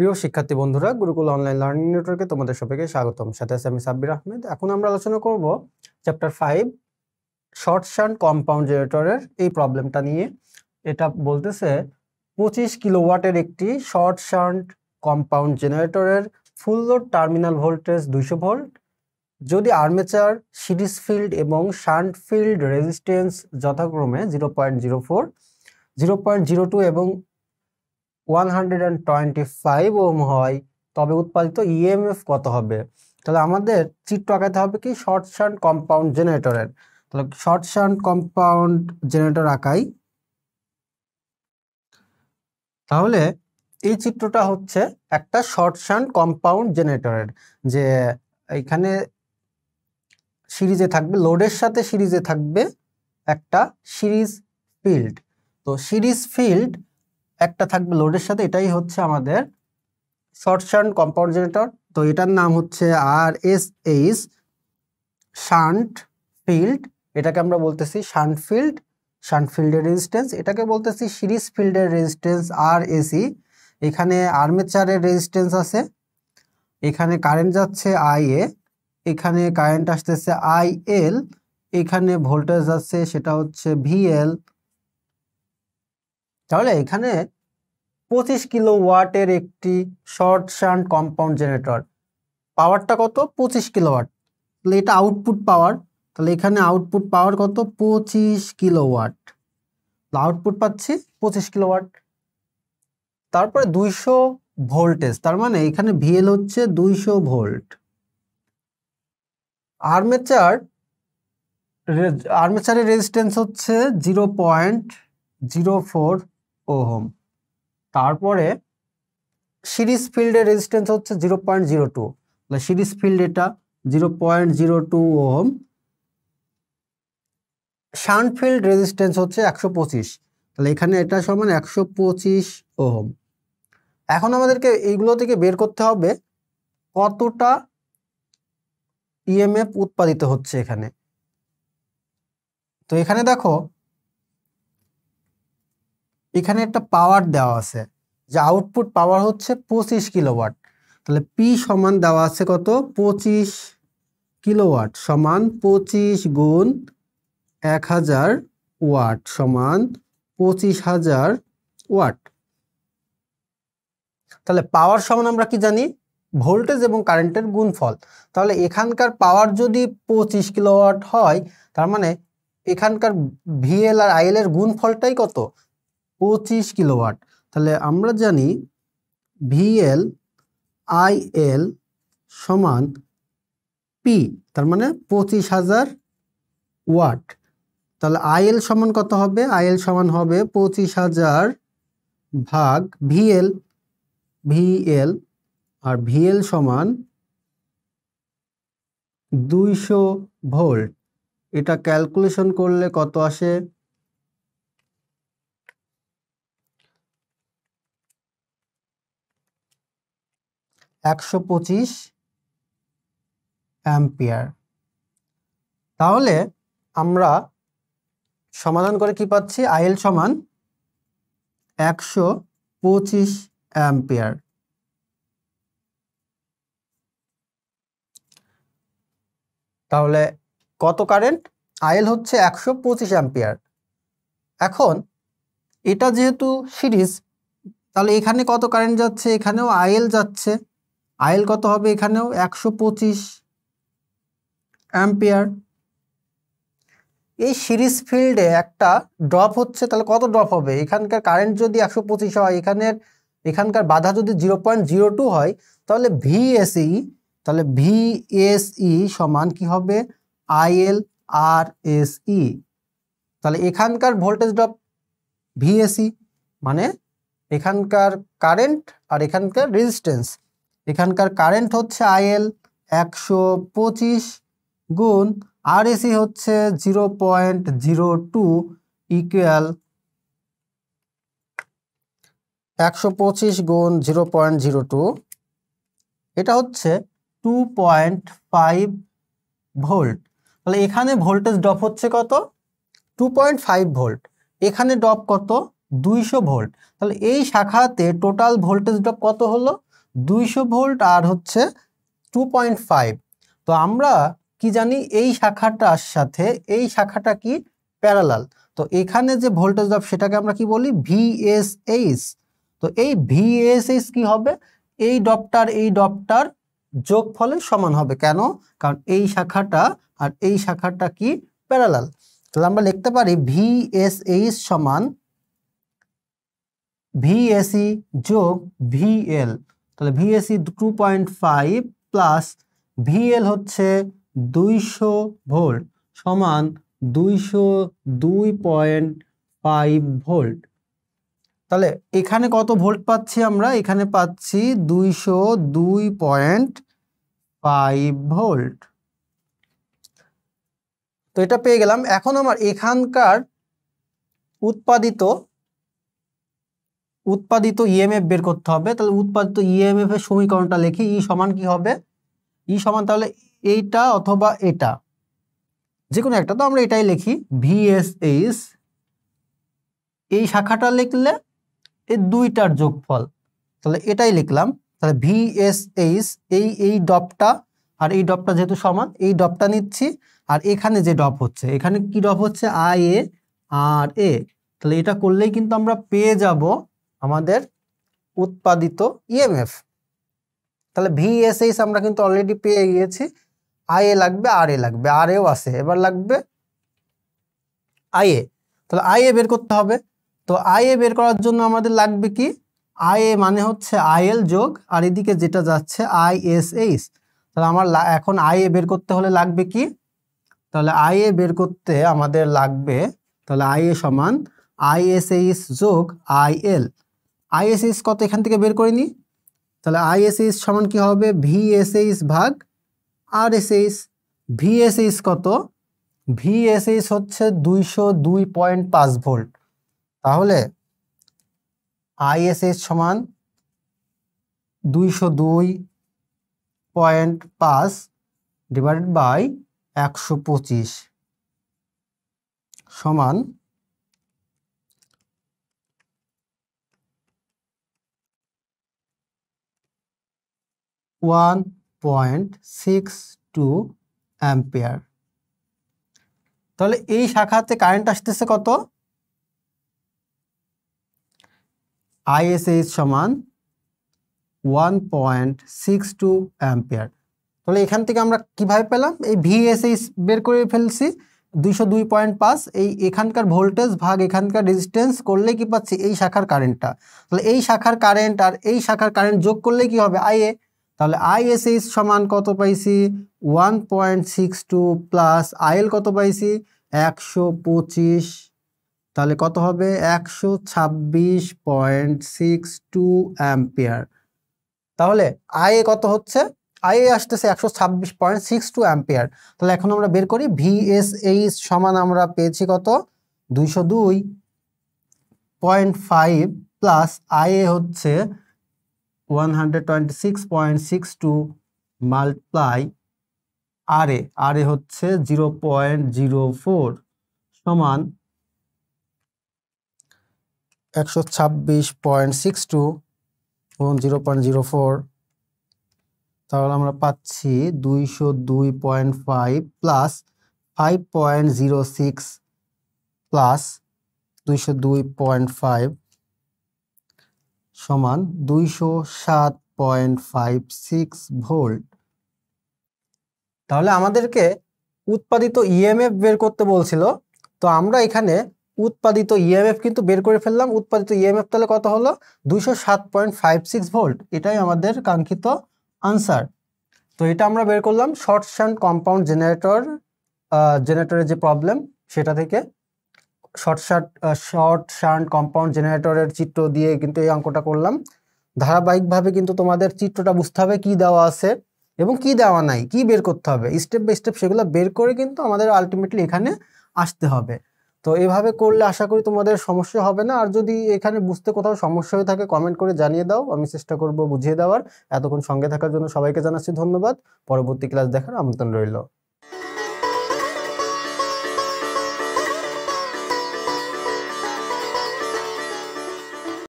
প্রিয় শিক্ষার্থী বন্ধুরা গুরুকুল অনলাইন লার্নিং নেটওয়ার্কে তোমাদের সবাইকে স্বাগতম সাথে আছে আমি সাব্বির আহমেদ এখন আমরা আলোচনা করব chapter five short shunt compound জেনারেটরের এই প্রবলেমটা নিয়ে এটা বলতেছে পঁচিশ কিলোওয়াটের একটি শর্ট শান্ট কম্পাউন্ড জেনারেটরের ফুল লোড টার্মিনাল ভোল্টেজ দুইশো ভোল্ট যদি আর্মেচার সিরিজ ফিল্ড এবং শান্ট ফিল্ড রেজিস্ট্যান্স যথাক্রমে zero point zero four zero point zero two এবং one hundred and twenty five ohm হয় তবে উৎপাদিত ইএমএফ e কত হবে তাহলে আমাদের চিত্র আঁকাতে হবে কি শর্ট শান্ট কম্পাউন্ড জেনারেটরের তাহলে শর্ট শান্ট কম্পাউন্ড জেনারেটর আঁকাই তাহলে এই চিত্রটা হচ্ছে একটা শর্ট শান্ট কম্পাউন্ড জেনারেটরের যে এইখানে সিরিজে থাকবে লোডের সাথে সিরিজে থাকবে একটা সিরিজ ফিল্ড তো সিরিজ ফিল্ড একটা থাকবে লোডের সাথে এটাই হচ্ছে আমাদের শর্ট শান্ট কম্পাউন্ড জেনারেটর তো এটার নাম হচ্ছে R S H shunt field এটাকে আমরা বলতেছি শান্ট ফিল্ড শান্ট ফিল্ডের রেজিস্ট্যান্স এটাকে বলতেছি সিরিজ ফিল্ডের রেজিস্ট্যান্স আর এসি এখানে আর্মেচারের রেজিস্ট্যান্স আছে এখানে কারেন্ট যাচ্ছে আই এ এখানে কারেন্ট আসতেছে আই এল এখানে ভোল্টেজ আছে সেটা হচ্ছে ভিএল তাহলে এখানে পঁচিশ কিলো ওয়াটের একটি শর্ট শান্ট কম্পাউন্ড জেনারেটর পাওয়ারটা কত পঁচিশ কিলো ওয়াট তাহলে এটা আউটপুট পাওয়ার তাহলে এখানে আউটপুট পাওয়ার কত পঁচিশ কিলো ওয়াট আউটপুট পাচ্ছি পঁচিশ কিলো ওয়াট তারপরে দুইশো ভোল্টেজ তার মানে এখানে ভিএল হচ্ছে দুইশো ভোল্ট আর্মেচার আর্মেচারের রেজিস্ট্যান্স হচ্ছে zero point zero four ohm তারপরে সিরিজ ফিল্ডের রেজিস্ট্যান্স হচ্ছে জিরো পয়েন্ট জিরো টু তাহলে সিরিজ ফিল্ড এটা zero point zero two ohm shunt field resistance হচ্ছে একশো পঁচিশ তাহলে এখানে এটা সমান একশো পঁচিশ ওহম এখন আমাদেরকে এইগুলো থেকে বের করতে হবে কতটা ইএমএফ e উৎপাদিত হচ্ছে এখানে তো এখানে দেখো এখানে একটা পাওয়ার দেওয়া আছে যে আউটপুট পাওয়ার হচ্ছে পঁচিশ কিলোওয়াট তাহলে পি সমান দেওয়া আছে কত পঁচিশ কিলোওয়াট সমান পঁচিশ গুণ এক হাজার ওয়াট সমান পঁচিশ হাজার ওয়াট তাহলে পাওয়ার সমান আমরা কি জানি ভোল্টেজ এবং কারেন্টের গুণফল তাহলে এখানকার পাওয়ার যদি পঁচিশ কিলোওয়াট হয় তার মানে এখানকার ভিএল আর আইএল এর গুণফলটাই কত পঁচিশ কিলোওয়াট তাহলে আমরা জানি ভিএল এল সমান পি তার মানে পঁচিশ হাজার ওয়াট তাহলে আইএল সমান কত হবে আইএল সমান হবে পঁচিশ হাজার ভাগ ভিএল ভিএল আর ভিএল সমান দুইশো ভোল্ট এটা ক্যালকুলেশন করলে কত আসে একশো পঁচিশ অ্যাম্পিয়ার তাহলে আমরা সমাধান করে কি পাচ্ছি আইএল সমান একশো পঁচিশ অ্যাম্পিয়ার তাহলে কত কারেন্ট আইএল হচ্ছে একশো পঁচিশ অ্যাম্পিয়ার এখন এটা যেহেতু সিরিজ তাহলে এখানে কত কারেন্ট যাচ্ছে এখানেও আইএল যাচ্ছে আইল কত হবে এখানেও একশো পঁচিশ অ্যাম্পিয়ার এই সিরিজ ফিল্ডে একটা ড্রপ হচ্ছে তাহলে কত ড্রপ হবে এখানকার কারেন্ট যদি একশো পঁচিশ হয় এখানের এখানকার বাধা যদি জিরো পয়েন্ট জিরো টু হয় তাহলে ভিএসই তাহলে ভিএসই সমান কি হবে আইএল আর এসই তাহলে এখানকার ভোল্টেজ ড্রপ ভিএসই মানে এখানকার কারেন্ট আর এখানকার রেজিস্ট্যান্স এখানকার কারেন্ট হচ্ছে আইএল একশো পঁচিশ গুণ আর এসি হচ্ছে zero point zero two equal একশো পঁচিশ গুণ জিরো পয়েন্ট জিরো টু এটা হচ্ছে টু পয়েন্ট ফাইভ ভোল্ট তাহলে এখানে ভোল্টেজ ড্রপ হচ্ছে কত টু পয়েন্ট ফাইভ ভোল্ট এখানে ড্রপ কত দুইশো ভোল্ট তাহলে এই শাখাতে টোটাল ভোল্টেজ ড্রপ কত হলো দুইশো ভোল্ট আর হচ্ছে টু পয়েন্ট ফাইভ তো আমরা কি জানি এই শাখাটার সাথে এই শাখাটা কি প্যারালাল তো এখানে যে ভোল্টেজ ড্রপ সেটাকে আমরা কি বলি ভিএসএইচ তো এই ভিএসএইচ কি হবে এই ডপটার এই ডপটার যোগ ফলে সমান হবে কেন কারণ এই শাখাটা আর এই শাখাটা কি প্যারালাল তাহলে আমরা লিখতে পারি এইচ সমান ভিএসি e যোগ ভিএল তাহলে VSE two point five plus VL হচ্ছে দুইশো ভোল্ট সমান দুইশো দুই পয়েন্ট ফাইভ ভোল্ট তাহলে এখানে কত ভোল্ট পাচ্ছি আমরা এখানে পাচ্ছি দুইশো দুই পয়েন্ট ফাইভ ভোল্ট তো এটা পেয়ে গেলাম এখন আমার এখানকার উৎপাদিত উৎপাদিত ইএমএফ e বের করতে হবে তাহলে উৎপাদিত ইএমএফ e এর সমীকরণটা লিখি ই e সমান কি হবে ই সমান তাহলে এইটা অথবা এটা যে কোনো একটা তো আমরা এটাই লিখি ভিএসএইচ এই শাখাটা লিখলে এই দুইটার যোগফল তাহলে এটাই লিখলাম তাহলে ভিএসএইচ এই এই ডপটা আর এই ডপটা যেহেতু সমান এই ডপটা নিচ্ছি আর এখানে যে ডপ হচ্ছে এখানে কি ডপ হচ্ছে আই এ আর এ তাহলে এটা করলেই কিন্তু আমরা পেয়ে যাবো আমাদের উৎপাদিত ইএমএফ e তাহলে ভি ভিএসএইস আমরা কিন্তু অলরেডি পেয়ে গিয়েছি আই এ লাগবে আর এ লাগবে আর এও আছে এবার লাগবে আই এ তাহলে আই এ বের করতে হবে তো আই এ বের করার জন্য আমাদের লাগবে কি আই এ মানে হচ্ছে আই এল যোগ আর এদিকে যেটা যাচ্ছে আই এস এইচ তাহলে আমার এখন আই এ বের করতে হলে লাগবে কি তাহলে আই এ বের করতে আমাদের লাগবে তাহলে আই এ সমান আই এস এইচ যোগ আই এল আইএসএস কত এখান থেকে বের করে নিই তাহলে আইএসএস সমান কি হবে ভিএসএস ভাগ আর এসএস ভিএসএস কত ভিএসএস হচ্ছে দুইশো দুই পয়েন্ট পাঁচ ভোল্ট তাহলে আইএসএস সমান দুইশো দুই পয়েন্ট পাঁচ ডিভাইডেড বাই একশো পঁচিশ সমান one point six two ampere তাহলে এই শাখাতে কারেন্ট আসতেছে কত আইএসএইচ সমান one point six two ampere তাহলে এখান থেকে আমরা কিভাবে পেলাম এই ভিএসএইচ বের করে ফেলছি দুইশো দুই পয়েন্ট পাঁচ এই এখানকার ভোল্টেজ ভাগ এখানকার রেজিস্ট্যান্স করলে কি পাচ্ছি এই শাখার কারেন্টটা তাহলে এই শাখার কারেন্ট আর এই শাখার কারেন্ট যোগ করলে কি হবে আইএ তাহলে এইচ সমান কত পাইছি one point six two plus IL কত পাইছি একশো পঁচিশ তাহলে কত হবে একশো ছাব্বিশ পয়েন্ট সিক্স টু অ্যাম্পিয়ার তাহলে এ কত হচ্ছে এ আসতেছে একশো ছাব্বিশ পয়েন্ট সিক্স টু অ্যাম্পিয়ার তাহলে এখন আমরা বের করি ভিএসএইচ সমান আমরা পেয়েছি কত দুইশো দুই পয়েন্ট ফাইভ প্লাস এ হচ্ছে 126.62 মাল্টিপ্লাই আর এ হচ্ছে জিরো পয়েন্ট জিরো ফোর সমান একশো ছাব্বিশ point six two zero point zero four তাহলে আমরা পাচ্ছি দুইশো দুই point five plus five point zero six plus দুইশো দুই পয়েন্ট ফাইভ সমান দুইশো সাত পয়েন্ট ফাইভ সিক্স ভোল্ট তাহলে আমাদেরকে উৎপাদিত ইএমএফ e বের করতে বলছিল তো আমরা এখানে উৎপাদিত ইএমএফ e কিন্তু বের করে ফেললাম উৎপাদিত ইএমএফ e তাহলে কত হলো দুইশো সাত পয়েন্ট ফাইভ সিক্স ভোল্ট এটাই আমাদের কাঙ্ক্ষিত আনসার তো এটা আমরা বের করলাম শর্ট শ্যান্ড কম্পাউন্ড জেনারেটর জেনারেটরের যে প্রবলেম সেটা থেকে short shunt short shunt compound জেনারেটরের চিত্র দিয়ে কিন্তু এই অঙ্কটা করলাম ধারাবাহিকভাবে কিন্তু তোমাদের চিত্রটা বুঝতে হবে কী দেওয়া আছে এবং কি দেওয়া নাই কি বের করতে হবে স্টেপ বাই স্টেপ সেগুলো বের করে কিন্তু আমাদের আলটিমেটলি এখানে আসতে হবে তো এভাবে করলে আশা করি তোমাদের সমস্যা হবে না আর যদি এখানে বুঝতে কোথাও সমস্যা হয়ে থাকে কমেন্ট করে জানিয়ে দাও আমি চেষ্টা করব বুঝিয়ে দেওয়ার এতক্ষণ সঙ্গে থাকার জন্য সবাইকে জানাচ্ছি ধন্যবাদ পরবর্তী ক্লাস দেখার আমন্ত্রণ রইল